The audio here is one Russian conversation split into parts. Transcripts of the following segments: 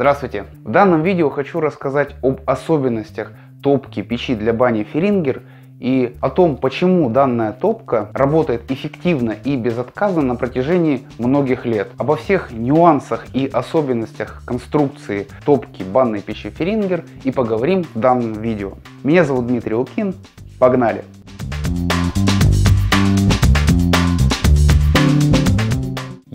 Здравствуйте! В данном видео хочу рассказать об особенностях топки печи для бани Ферингер и о том, почему данная топка работает эффективно и безотказно на протяжении многих лет. Обо всех нюансах и особенностях конструкции топки банной печи Ферингер и поговорим в данном видео. Меня зовут Дмитрий Лукин. Погнали! Погнали!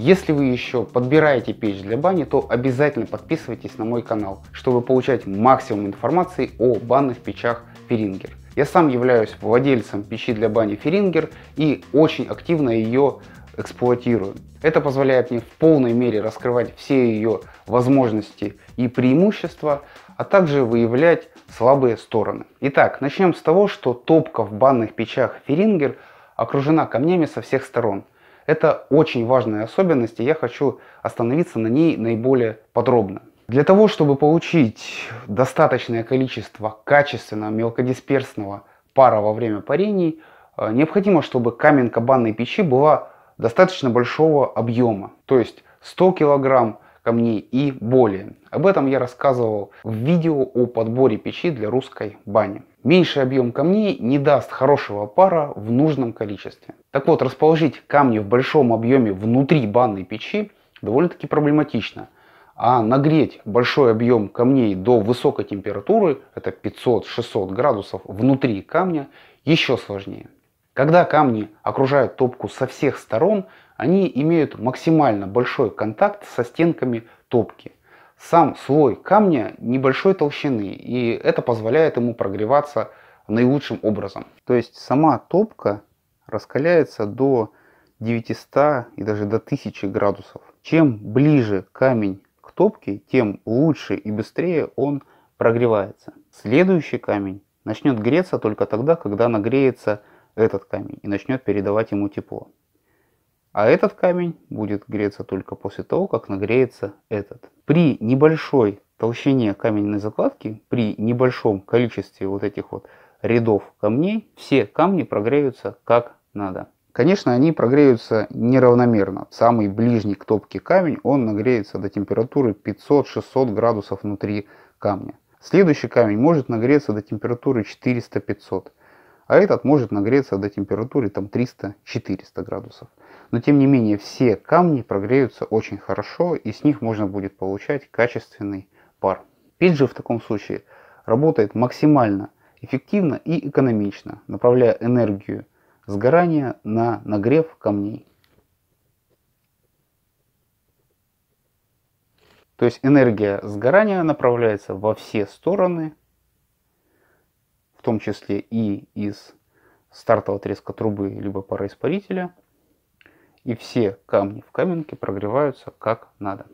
Если вы еще подбираете печь для бани, то обязательно подписывайтесь на мой канал, чтобы получать максимум информации о банных печах Ферингер. Я сам являюсь владельцем печи для бани Ферингер и очень активно ее эксплуатирую. Это позволяет мне в полной мере раскрывать все ее возможности и преимущества, а также выявлять слабые стороны. Итак, начнем с того, что топка в банных печах Ферингер окружена камнями со всех сторон – это очень важная особенность, и я хочу остановиться на ней наиболее подробно. Для того, чтобы получить достаточное количество качественного мелкодисперсного пара во время парений, э, необходимо, чтобы каменка банной печи была достаточно большого объема, то есть 100 килограмм камней и более. Об этом я рассказывал в видео о подборе печи для русской бани. Меньший объем камней не даст хорошего пара в нужном количестве. Так вот, расположить камни в большом объеме внутри банной печи довольно-таки проблематично. А нагреть большой объем камней до высокой температуры, это 500-600 градусов внутри камня, еще сложнее. Когда камни окружают топку со всех сторон, они имеют максимально большой контакт со стенками топки. Сам слой камня небольшой толщины, и это позволяет ему прогреваться наилучшим образом. То есть сама топка раскаляется до 900 и даже до 1000 градусов. Чем ближе камень к топке, тем лучше и быстрее он прогревается. Следующий камень начнет греться только тогда, когда нагреется этот камень и начнет передавать ему тепло. А этот камень будет греться только после того, как нагреется этот. При небольшой толщине каменной закладки, при небольшом количестве вот этих вот рядов камней, все камни прогреются как надо. Конечно, они прогреются неравномерно. Самый ближний к топке камень, он нагреется до температуры 500-600 градусов внутри камня. Следующий камень может нагреться до температуры 400-500, а этот может нагреться до температуры там 300-400 градусов. Но тем не менее все камни прогреются очень хорошо и с них можно будет получать качественный пар. Печь же в таком случае работает максимально эффективно и экономично, направляя энергию сгорания на нагрев камней. То есть энергия сгорания направляется во все стороны, в том числе и из стартового отрезка трубы либо пароиспарителя – и все камни в каменке прогреваются как надо.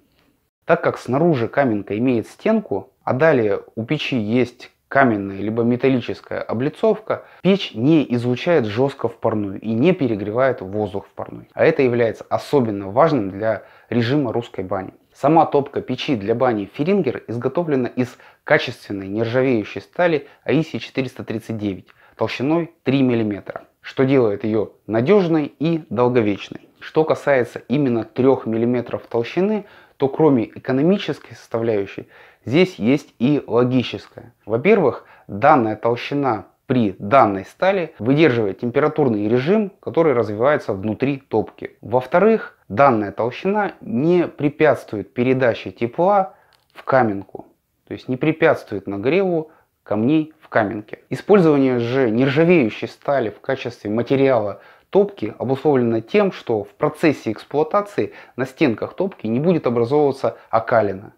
Так как снаружи каменка имеет стенку, а далее у печи есть каменная либо металлическая облицовка, печь не излучает жестко в парную и не перегревает воздух в парной. А это является особенно важным для режима русской бани. Сама топка печи для бани Ферингер изготовлена из качественной нержавеющей стали AISI 439 толщиной 3 мм, что делает ее надежной и долговечной. Что касается именно 3 мм толщины, то кроме экономической составляющей, здесь есть и логическая. Во-первых, данная толщина при данной стали выдерживает температурный режим, который развивается внутри топки. Во-вторых, данная толщина не препятствует передаче тепла в каменку, то есть не препятствует нагреву камней в каменке. Использование же нержавеющей стали в качестве материала топки обусловлено тем, что в процессе эксплуатации на стенках топки не будет образовываться окалина,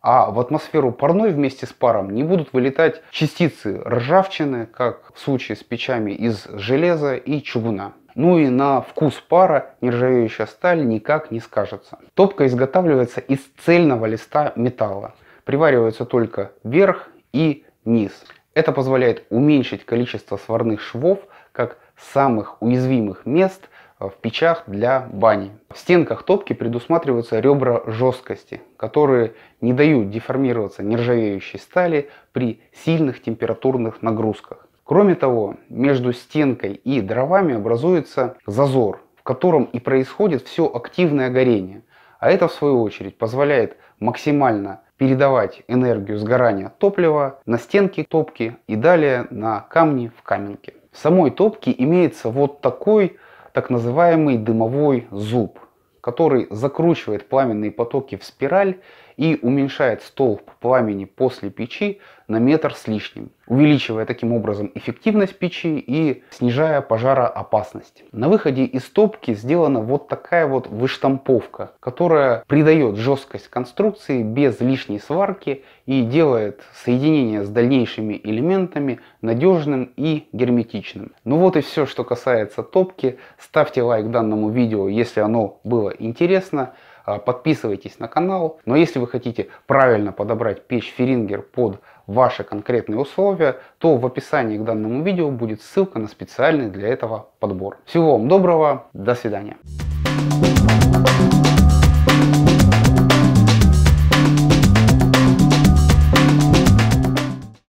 а в атмосферу парной вместе с паром не будут вылетать частицы ржавчины, как в случае с печами из железа и чугуна. Ну и на вкус пара нержавеющая сталь никак не скажется. Топка изготавливается из цельного листа металла. Привариваются только верх и низ. Это позволяет уменьшить количество сварных швов как самых уязвимых мест э, в печах для бани. В стенках топки предусматриваются ребра жесткости, которые не дают деформироваться нержавеющей стали при сильных температурных нагрузках. Кроме того, между стенкой и дровами образуется зазор, в котором и происходит все активное горение. А это, в свою очередь, позволяет максимально передавать энергию сгорания топлива на стенки топки и далее на камни в каменке. В самой топке имеется вот такой так называемый дымовой зуб, который закручивает пламенные потоки в спираль и уменьшает столб пламени после печи на метр с лишним, увеличивая таким образом эффективность печи и снижая пожароопасность. На выходе из топки сделана вот такая вот выштамповка, которая придает жесткость конструкции без лишней сварки и делает соединение с дальнейшими элементами надежным и герметичным. Ну вот и все, что касается топки. Ставьте лайк данному видео, если оно было интересно. А, подписывайтесь на канал. Но если вы хотите правильно подобрать печь Ферингер под ваши конкретные условия, то в описании к данному видео будет ссылка на специальный для этого подбор. Всего вам доброго, до свидания.